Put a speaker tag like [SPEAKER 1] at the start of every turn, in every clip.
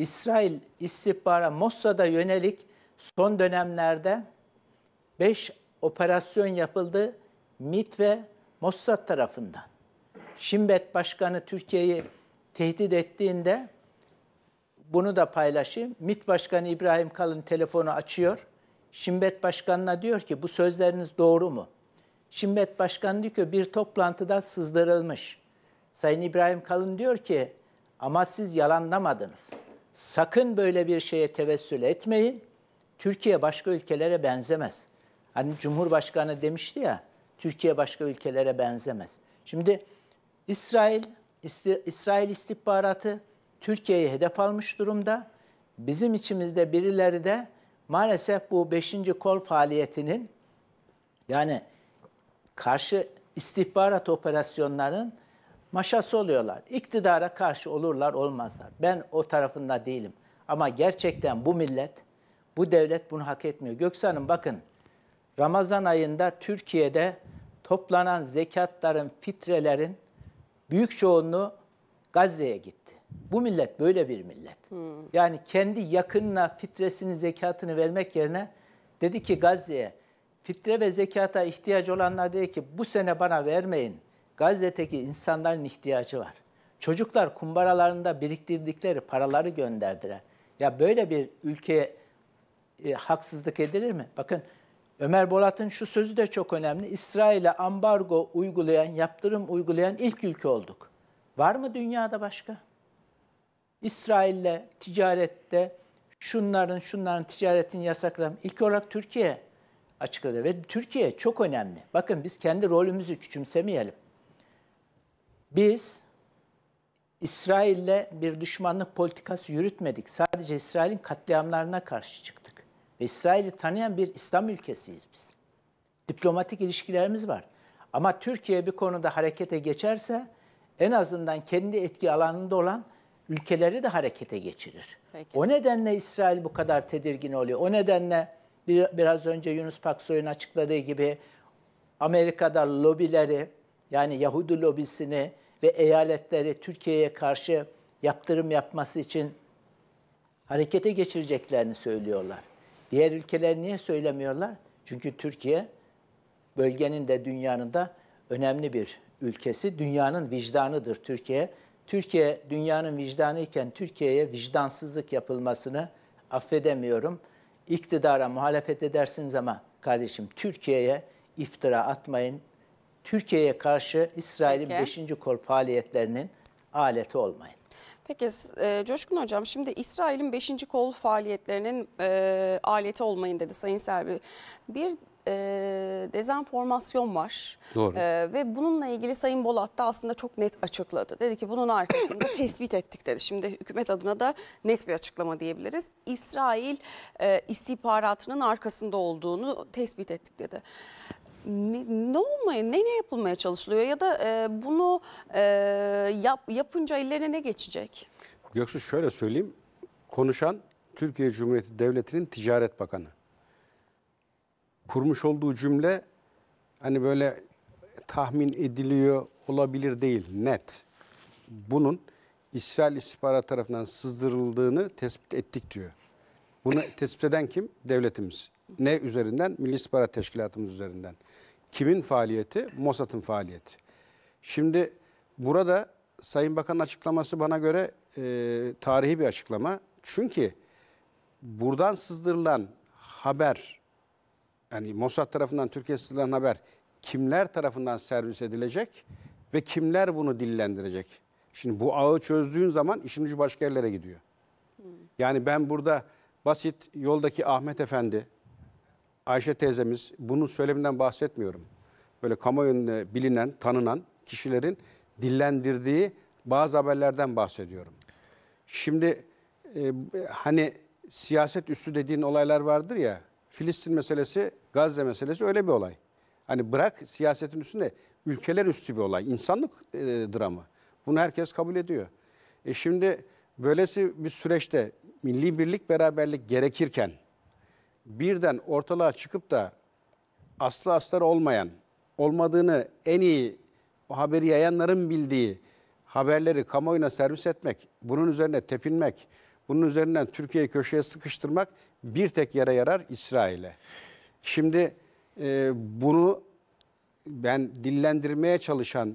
[SPEAKER 1] İsrail istihbara Mossad'a yönelik son dönemlerde 5 operasyon yapıldı MIT ve Mossad tarafından. Şimbet Başkanı Türkiye'yi tehdit ettiğinde bunu da paylaşayım. MİT Başkanı İbrahim Kalın telefonu açıyor. Şimbet Başkanı'na diyor ki bu sözleriniz doğru mu? Şimbet Başkanı diyor ki bir toplantıda sızdırılmış. Sayın İbrahim Kalın diyor ki ama siz yalanlamadınız. Sakın böyle bir şeye tevessül etmeyin. Türkiye başka ülkelere benzemez. Hani Cumhurbaşkanı demişti ya, Türkiye başka ülkelere benzemez. Şimdi İsrail, İsrail istihbaratı Türkiye'yi hedef almış durumda. Bizim içimizde birileri de maalesef bu 5. kol faaliyetinin yani karşı istihbarat operasyonlarının maşası oluyorlar. İktidara karşı olurlar olmazlar. Ben o tarafında değilim. Ama gerçekten bu millet, bu devlet bunu hak etmiyor. Hanım bakın Ramazan ayında Türkiye'de toplanan zekatların, fitrelerin büyük çoğunluğu Gazze'ye gitti. Bu millet böyle bir millet. Hmm. Yani kendi yakınına fitresini, zekatını vermek yerine dedi ki Gazze'ye fitre ve zekata ihtiyaç olanlar dedi ki bu sene bana vermeyin. Gazze'deki insanların ihtiyacı var. Çocuklar kumbaralarında biriktirdikleri paraları gönderdiler. Ya böyle bir ülkeye e, haksızlık edilir mi? Bakın Ömer Bolat'ın şu sözü de çok önemli. İsrail'e ambargo uygulayan, yaptırım uygulayan ilk ülke olduk. Var mı dünyada başka? İsrail'le ticarette şunların şunların ticaretini yasaklayan ilk olarak Türkiye açıkladı ve Türkiye çok önemli. Bakın biz kendi rolümüzü küçümsemeyelim. Biz İsrail'le bir düşmanlık politikası yürütmedik. Sadece İsrail'in katliamlarına karşı çıktık. Ve İsrail'i tanıyan bir İslam ülkesiyiz biz. Diplomatik ilişkilerimiz var. Ama Türkiye bir konuda harekete geçerse en azından kendi etki alanında olan ülkeleri de harekete geçirir. Peki. O nedenle İsrail bu kadar tedirgin oluyor. O nedenle bir, biraz önce Yunus Paksoy'un açıkladığı gibi Amerika'da lobileri, yani Yahudi lobisini ve eyaletleri Türkiye'ye karşı yaptırım yapması için harekete geçireceklerini söylüyorlar. Diğer ülkeler niye söylemiyorlar? Çünkü Türkiye bölgenin de dünyanın da önemli bir ülkesi. Dünyanın vicdanıdır Türkiye. Türkiye dünyanın vicdanı iken Türkiye'ye vicdansızlık yapılmasını affedemiyorum. İktidara muhalefet edersiniz ama kardeşim Türkiye'ye iftira atmayın, Türkiye'ye karşı İsrail'in Peki. 5. kol faaliyetlerinin aleti olmayın.
[SPEAKER 2] Peki e, Coşkun Hocam şimdi İsrail'in 5. kol faaliyetlerinin e, aleti olmayın dedi Sayın Serbi. Bir e, dezenformasyon var. Doğru. E, ve bununla ilgili Sayın Bolat da aslında çok net açıkladı. Dedi ki bunun arkasında tespit ettik dedi. Şimdi hükümet adına da net bir açıklama diyebiliriz. İsrail e, istihbaratının arkasında olduğunu tespit ettik dedi. Ne, ne olmaya, ne ne yapılmaya çalışılıyor ya da e, bunu e, yap, yapınca ellerine ne geçecek? Göksu şöyle söyleyeyim, konuşan Türkiye Cumhuriyeti Devleti'nin Ticaret Bakanı. Kurmuş olduğu cümle hani böyle tahmin ediliyor olabilir değil, net. Bunun İsrail istihbarat tarafından sızdırıldığını tespit ettik diyor. Bunu tespit eden kim? Devletimiz. Ne üzerinden? Milli İstihbarat Teşkilatımız üzerinden. Kimin faaliyeti? Mossad'ın faaliyeti. Şimdi burada Sayın Bakan'ın açıklaması bana göre e, tarihi bir açıklama. Çünkü buradan sızdırılan haber, yani Mossad tarafından Türkiye sızdırılan haber kimler tarafından servis edilecek ve kimler bunu dillendirecek? Şimdi bu ağı çözdüğün zaman işin ucu başka yerlere gidiyor. Hmm. Yani ben burada basit yoldaki Ahmet Efendi, Ayşe teyzemiz bunun söyleminden bahsetmiyorum. Böyle kamuoyunda bilinen, tanınan kişilerin dillendirdiği bazı haberlerden bahsediyorum. Şimdi e, hani siyaset üstü dediğin olaylar vardır ya. Filistin meselesi, Gazze meselesi öyle bir olay. Hani bırak siyasetin üstünde ülkeler üstü bir olay. insanlık e, dramı. Bunu herkes kabul ediyor. E şimdi böylesi bir süreçte milli birlik beraberlik gerekirken birden ortalığa çıkıp da aslı astar olmayan, olmadığını en iyi o haberi yayanların bildiği haberleri kamuoyuna servis etmek, bunun üzerine tepinmek, bunun üzerinden Türkiye'yi köşeye sıkıştırmak bir tek yere yarar İsrail'e. Şimdi e, bunu ben dillendirmeye çalışan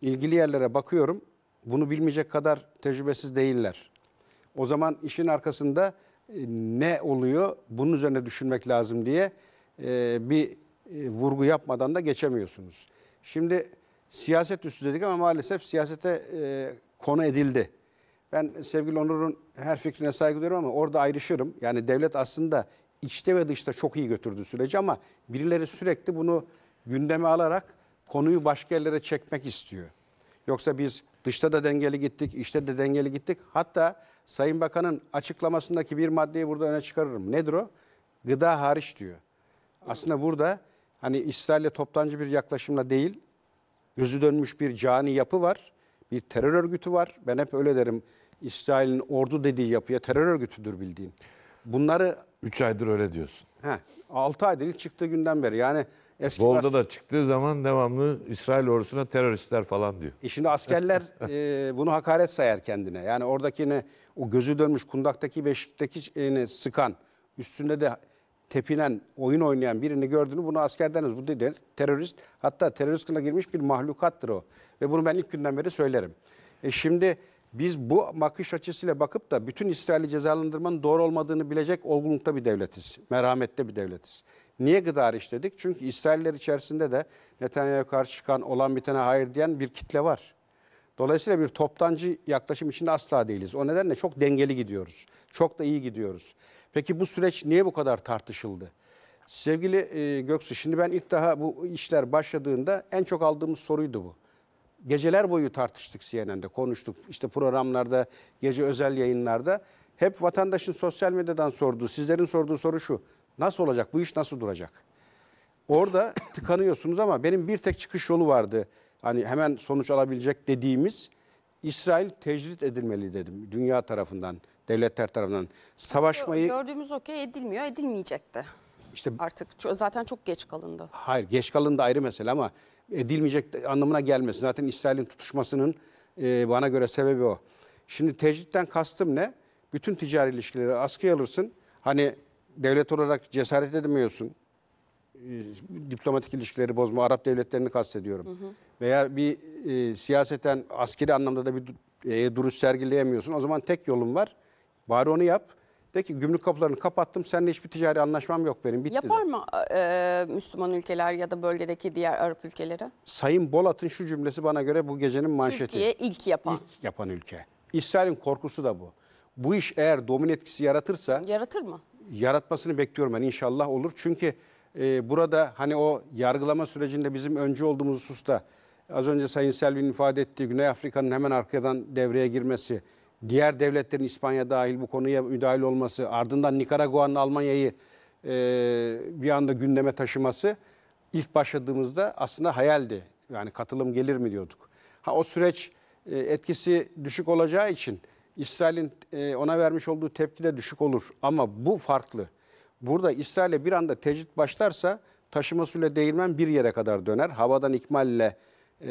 [SPEAKER 2] ilgili yerlere bakıyorum. Bunu bilmeyecek kadar tecrübesiz değiller. O zaman işin arkasında e, ne oluyor bunun üzerine düşünmek lazım diye e, bir e, vurgu yapmadan da geçemiyorsunuz. Şimdi siyaset üstü dedik ama maalesef siyasete konu edildi. Ben sevgili Onur'un her fikrine saygı duyuyorum ama orada ayrışırım. Yani devlet aslında içte ve dışta çok iyi götürdü süreci ama birileri sürekli bunu gündeme alarak konuyu başka yerlere çekmek istiyor. Yoksa biz Dışta da dengeli gittik, işte de dengeli gittik. Hatta Sayın Bakan'ın açıklamasındaki bir maddeyi burada öne çıkarırım. Nedir o? Gıda hariç diyor. Aslında burada hani İsrail'le toptancı bir yaklaşımla değil, gözü dönmüş bir cani yapı var. Bir terör örgütü var. Ben hep öyle derim. İsrail'in ordu dediği yapıya terör örgütüdür bildiğin. Bunları 3 aydır öyle diyorsun. he, 6 ay değil çıktığı günden beri. Yani eski Bolda da çıktığı zaman devamlı İsrail ordusuna teröristler falan diyor. E Şimdi askerler e, bunu hakaret sayar kendine. Yani oradakini o gözü dönmüş kundaktaki beşikteki sıkan, üstünde de tepinen, oyun oynayan birini gördüğünü bunu askerdeniz Bu değil, terörist. Hatta terörist kılığına girmiş bir mahlukattır o. Ve bunu ben ilk günden beri söylerim. E şimdi biz bu bakış açısıyla bakıp da bütün İsrail'i cezalandırmanın doğru olmadığını bilecek olgunlukta bir devletiz. merhamette bir devletiz. Niye gıda işledik? Çünkü İsrailler içerisinde de Netanyahu'ya karşı çıkan olan bitene hayır diyen bir kitle var. Dolayısıyla bir toptancı yaklaşım içinde asla değiliz. O nedenle çok dengeli gidiyoruz. Çok da iyi gidiyoruz. Peki bu süreç niye bu kadar tartışıldı? Sevgili e, Göksu şimdi ben ilk daha bu işler başladığında en çok aldığımız soruydu bu geceler boyu tartıştık CNN'de, konuştuk. İşte programlarda, gece özel yayınlarda. Hep vatandaşın sosyal medyadan sorduğu, sizlerin sorduğu soru şu. Nasıl olacak? Bu iş nasıl duracak? Orada tıkanıyorsunuz ama benim bir tek çıkış yolu vardı. Hani hemen sonuç alabilecek dediğimiz İsrail tecrit edilmeli dedim dünya tarafından, devletler tarafından. Savaşmayı... Gördüğümüz okey edilmiyor, edilmeyecekti. İşte artık zaten çok geç kalındı. Hayır geç kalındı ayrı mesele ama edilmeyecek anlamına gelmesin. Zaten İsrail'in tutuşmasının e, bana göre sebebi o. Şimdi tecritten kastım ne? Bütün ticari ilişkileri askıya alırsın. Hani devlet olarak cesaret edemiyorsun. E, diplomatik ilişkileri bozma, Arap devletlerini kastediyorum. Hı hı. Veya bir e, siyaseten askeri anlamda da bir e, duruş sergileyemiyorsun. O zaman tek yolun var. Bari onu yap. De ki gümrük kapılarını kapattım. Seninle hiçbir ticari anlaşmam yok benim. Bitti Yapar de. mı e, Müslüman ülkeler ya da bölgedeki diğer Arap ülkeleri? Sayın Bolat'ın şu cümlesi bana göre bu gecenin manşeti. Türkiye ilk yapan. İlk yapan ülke. İsrail'in korkusu da bu. Bu iş eğer domin etkisi yaratırsa... Yaratır mı? Yaratmasını bekliyorum ben inşallah olur. Çünkü e, burada hani o yargılama sürecinde bizim önce olduğumuz hususta az önce Sayın Selvin ifade ettiği Güney Afrika'nın hemen arkadan devreye girmesi diğer devletlerin İspanya dahil bu konuya müdahil olması, ardından Nikaragua'nın Almanya'yı e, bir anda gündeme taşıması ilk başladığımızda aslında hayaldi. Yani katılım gelir mi diyorduk. Ha o süreç e, etkisi düşük olacağı için İsrail'in e, ona vermiş olduğu tepki de düşük olur. Ama bu farklı. Burada İsrail'e bir anda tecrit başlarsa taşıma suyla değirmen bir yere kadar döner. Havadan ikmalle e,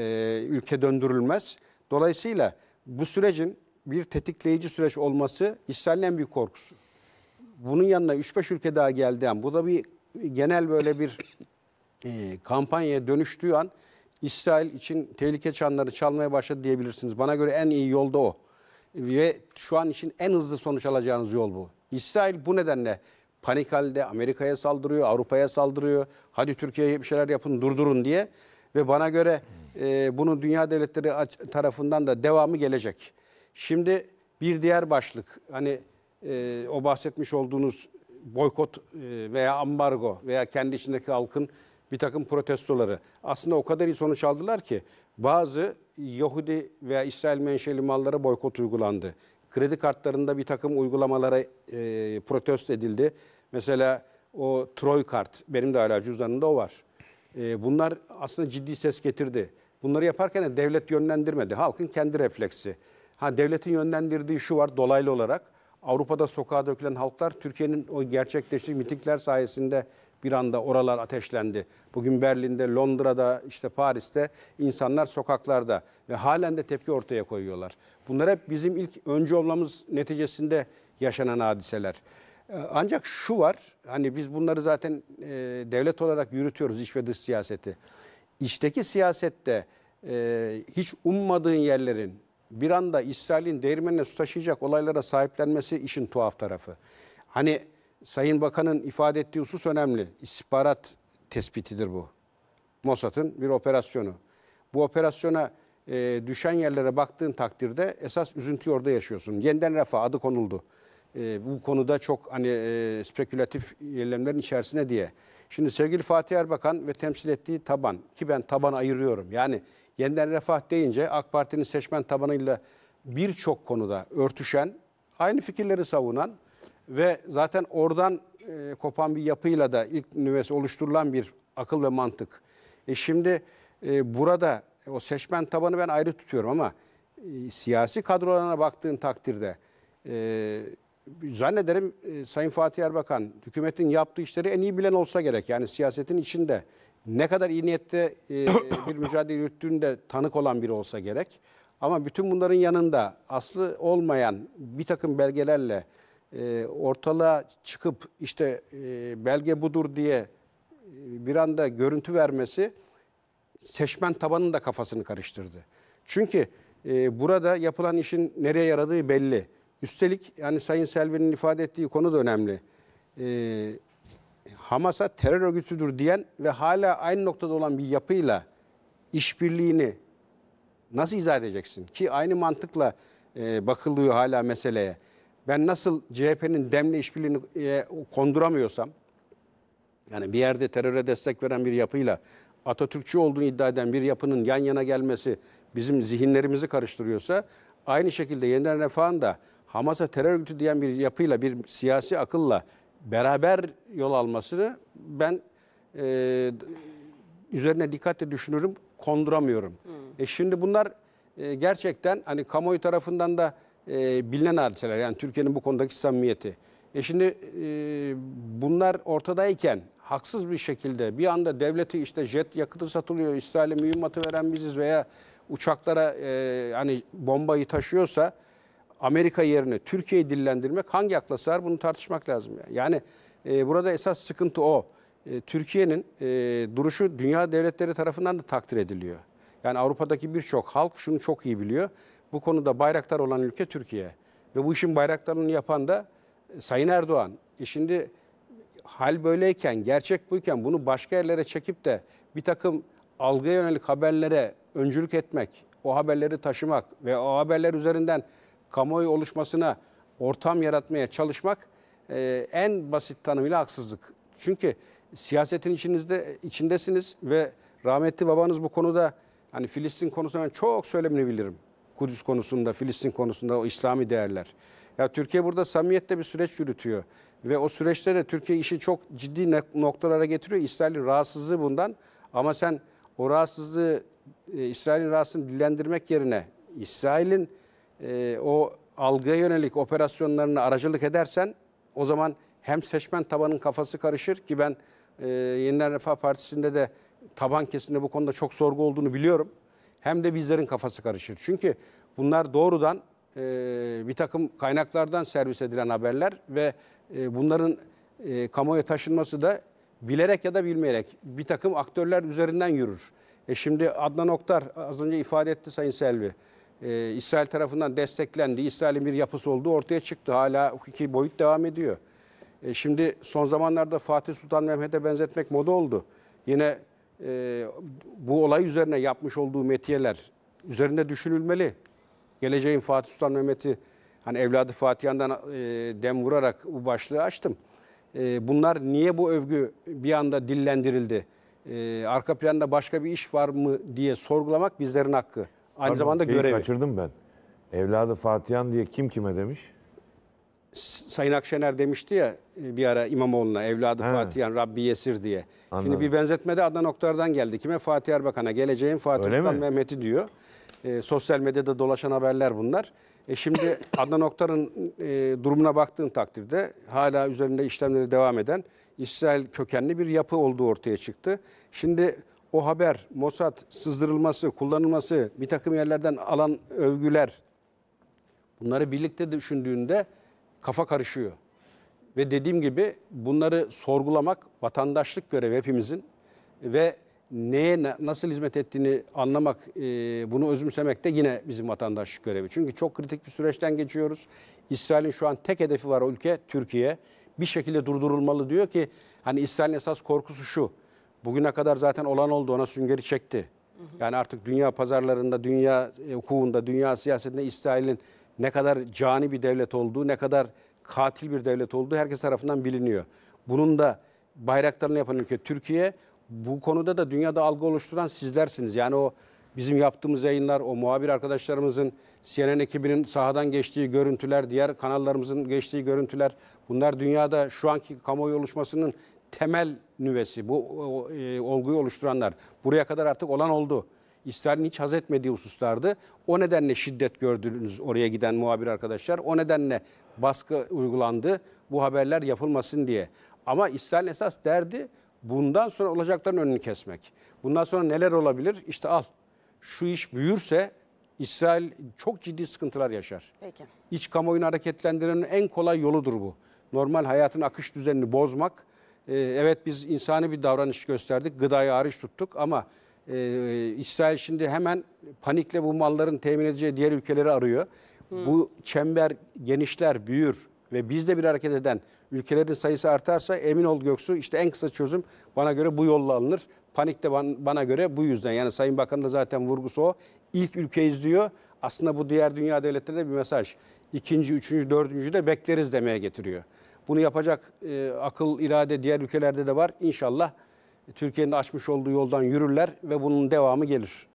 [SPEAKER 2] ülke döndürülmez. Dolayısıyla bu sürecin bir tetikleyici süreç olması İsrail'in bir korkusu. Bunun yanına 3-5 ülke daha geldi. Yani bu da bir genel böyle bir e, kampanyaya dönüştüğü an İsrail için tehlike çanları çalmaya başladı diyebilirsiniz. Bana göre en iyi yolda o. Ve şu an için en hızlı sonuç alacağınız yol bu. İsrail bu nedenle panik halde Amerika'ya saldırıyor, Avrupa'ya saldırıyor. Hadi Türkiye'ye bir şeyler yapın, durdurun diye. Ve bana göre e, bunun dünya devletleri tarafından da devamı gelecek. Şimdi bir diğer başlık hani e, o bahsetmiş olduğunuz boykot e, veya ambargo veya kendi içindeki halkın bir takım protestoları aslında o kadar iyi sonuç aldılar ki bazı Yahudi veya İsrail menşeli mallara boykot uygulandı. Kredi kartlarında bir takım uygulamalara e, protest edildi. Mesela o Troy kart benim de hala cüzdanımda o var. E, bunlar aslında ciddi ses getirdi. Bunları yaparken de devlet yönlendirmedi. Halkın kendi refleksi. Ha devletin yönlendirdiği şu var dolaylı olarak. Avrupa'da sokağa dökülen halklar Türkiye'nin o gerçekleştiği mitingler sayesinde bir anda oralar ateşlendi. Bugün Berlin'de, Londra'da, işte Paris'te insanlar sokaklarda ve halen de tepki ortaya koyuyorlar. Bunlar hep bizim ilk önce olmamız neticesinde yaşanan hadiseler. Ee, ancak şu var, hani biz bunları zaten e, devlet olarak yürütüyoruz iç ve dış siyaseti. İçteki siyasette e, hiç ummadığın yerlerin, bir anda İsrail'in değirmenine su taşıyacak olaylara sahiplenmesi işin tuhaf tarafı. Hani Sayın Bakan'ın ifade ettiği husus önemli. İstihbarat tespitidir bu. Mossad'ın bir operasyonu. Bu operasyona e, düşen yerlere baktığın takdirde esas üzüntü orada yaşıyorsun. Yeniden refah adı konuldu. E, bu konuda çok hani e, spekülatif eylemlerin içerisine diye. Şimdi sevgili Fatih Erbakan ve temsil ettiği taban ki ben taban ayırıyorum. Yani Yeniden Refah deyince AK Parti'nin seçmen tabanıyla birçok konuda örtüşen, aynı fikirleri savunan ve zaten oradan e, kopan bir yapıyla da ilk nüvesi oluşturulan bir akıl ve mantık. E şimdi e, burada o seçmen tabanı ben ayrı tutuyorum ama e, siyasi kadrolarına baktığın takdirde e, zannederim e, Sayın Fatih Erbakan hükümetin yaptığı işleri en iyi bilen olsa gerek. Yani siyasetin içinde ne kadar iyi niyette e, bir mücadele yürüttüğünde tanık olan biri olsa gerek. Ama bütün bunların yanında aslı olmayan bir takım belgelerle e, ortalığa çıkıp işte e, belge budur diye e, bir anda görüntü vermesi seçmen tabanının da kafasını karıştırdı. Çünkü e, burada yapılan işin nereye yaradığı belli. Üstelik yani Sayın Selvi'nin ifade ettiği konu da önemli. E, Hamas'a terör örgütüdür diyen ve hala aynı noktada olan bir yapıyla işbirliğini nasıl izah edeceksin? Ki aynı mantıkla e, bakılıyor hala meseleye. Ben nasıl CHP'nin demle işbirliğini e, konduramıyorsam, yani bir yerde teröre destek veren bir yapıyla Atatürkçü olduğunu iddia eden bir yapının yan yana gelmesi bizim zihinlerimizi karıştırıyorsa, aynı şekilde yeniden refahın da Hamas'a terör örgütü diyen bir yapıyla, bir siyasi akılla beraber yol almasını ben e, üzerine dikkatle düşünürüm, konduramıyorum. Hmm. E şimdi bunlar e, gerçekten hani kamuoyu tarafından da e, bilinen hadiseler. Yani Türkiye'nin bu konudaki samimiyeti. E şimdi e, bunlar ortadayken haksız bir şekilde bir anda devleti işte jet yakıtı satılıyor, İsrail'e mühimmatı veren biziz veya uçaklara e, hani bombayı taşıyorsa Amerika yerine Türkiye'yi dillendirmek hangi akla sığar bunu tartışmak lazım. Yani, e, burada esas sıkıntı o. E, Türkiye'nin e, duruşu dünya devletleri tarafından da takdir ediliyor. Yani Avrupa'daki birçok halk şunu çok iyi biliyor. Bu konuda bayraktar olan ülke Türkiye. Ve bu işin bayraktarını yapan da e, Sayın Erdoğan. E şimdi hal böyleyken, gerçek buyken bunu başka yerlere çekip de bir takım algıya yönelik haberlere öncülük etmek, o haberleri taşımak ve o haberler üzerinden kamuoyu oluşmasına ortam yaratmaya çalışmak e, en basit tanımıyla haksızlık. Çünkü siyasetin içinizde içindesiniz ve rahmetli babanız bu konuda hani Filistin konusunda ben çok söylemini bilirim. Kudüs konusunda, Filistin konusunda o İslami değerler. Ya Türkiye burada samimiyette bir süreç yürütüyor ve o süreçte de Türkiye işi çok ciddi noktalara getiriyor. İsrail'in rahatsızlığı bundan ama sen o rahatsızlığı e, İsrail'in rahatsızlığını dillendirmek yerine İsrail'in e, o algıya yönelik operasyonlarını aracılık edersen o zaman hem seçmen tabanın kafası karışır ki ben e, Yeniler Refah Partisi'nde de taban kesiminde bu konuda çok sorgu olduğunu biliyorum. Hem de bizlerin kafası karışır. Çünkü bunlar doğrudan e, bir takım kaynaklardan servis edilen haberler ve e, bunların e, kamuoya taşınması da bilerek ya da bilmeyerek bir takım aktörler üzerinden yürür. E şimdi Adnan Oktar az önce ifade etti Sayın Selvi e, İsrail tarafından desteklendi. İsrail'in bir yapısı olduğu ortaya çıktı. Hala hukuki boyut devam ediyor. E, şimdi son zamanlarda Fatih Sultan Mehmet'e benzetmek moda oldu. Yine e, bu olay üzerine yapmış olduğu metiyeler üzerinde düşünülmeli. Geleceğin Fatih Sultan Mehmet'i hani evladı Fatiha'ndan e, dem vurarak bu başlığı açtım. E, bunlar niye bu övgü bir anda dillendirildi? E, arka planda başka bir iş var mı diye sorgulamak bizlerin hakkı. Aynı Pardon, zamanda şeyi görevi. kaçırdım ben. Evladı Fatihan diye kim kime demiş? Sayın Akşener demişti ya e, bir ara İmamoğlu'na evladı Fatihan Rabbi Yesir diye. Anladım. Şimdi bir benzetmede Adnan Oktar'dan geldi. Kime? Fatih Erbakan'a. geleceğim Fatih Erbakan Mehmet'i diyor. E, sosyal medyada dolaşan haberler bunlar. E şimdi Adnan Oktar'ın e, durumuna baktığın takdirde hala üzerinde işlemleri devam eden İsrail kökenli bir yapı olduğu ortaya çıktı. Şimdi o haber Mossad sızdırılması, kullanılması, bir takım yerlerden alan övgüler bunları birlikte düşündüğünde kafa karışıyor. Ve dediğim gibi bunları sorgulamak vatandaşlık görevi hepimizin ve neye nasıl hizmet ettiğini anlamak, e, bunu özümsemek de yine bizim vatandaşlık görevi. Çünkü çok kritik bir süreçten geçiyoruz. İsrail'in şu an tek hedefi var o ülke Türkiye. Bir şekilde durdurulmalı diyor ki hani İsrail'in esas korkusu şu. Bugüne kadar zaten olan oldu ona süngeri çekti. Yani artık dünya pazarlarında, dünya e, hukukunda, dünya siyasetinde İsrail'in ne kadar cani bir devlet olduğu, ne kadar katil bir devlet olduğu herkes tarafından biliniyor. Bunun da bayraklarını yapan ülke Türkiye. Bu konuda da dünyada algı oluşturan sizlersiniz. Yani o bizim yaptığımız yayınlar, o muhabir arkadaşlarımızın, CNN ekibinin sahadan geçtiği görüntüler, diğer kanallarımızın geçtiği görüntüler, bunlar dünyada şu anki kamuoyu oluşmasının temel nüvesi, bu e, olguyu oluşturanlar. Buraya kadar artık olan oldu. İsrail'in hiç haz etmediği hususlardı. O nedenle şiddet gördünüz oraya giden muhabir arkadaşlar. O nedenle baskı uygulandı bu haberler yapılmasın diye. Ama İsrail esas derdi bundan sonra olacakların önünü kesmek. Bundan sonra neler olabilir? İşte al. Şu iş büyürse İsrail çok ciddi sıkıntılar yaşar. Peki. İç kamuoyunu hareketlendirenin en kolay yoludur bu. Normal hayatın akış düzenini bozmak ee, evet biz insani bir davranış gösterdik, gıdayı hariç tuttuk ama e, İsrail şimdi hemen panikle bu malların temin edeceği diğer ülkeleri arıyor. Hı. Bu çember genişler, büyür ve biz de bir hareket eden ülkelerin sayısı artarsa emin ol Göksu işte en kısa çözüm bana göre bu yolla alınır. Panik de bana göre bu yüzden. Yani Sayın Bakan da zaten vurgusu o. İlk ülkeyiz diyor. Aslında bu diğer dünya devletlerine bir mesaj. İkinci, üçüncü, dördüncü de bekleriz demeye getiriyor. Bunu yapacak e, akıl, irade diğer ülkelerde de var. İnşallah Türkiye'nin açmış olduğu yoldan yürürler ve bunun devamı gelir.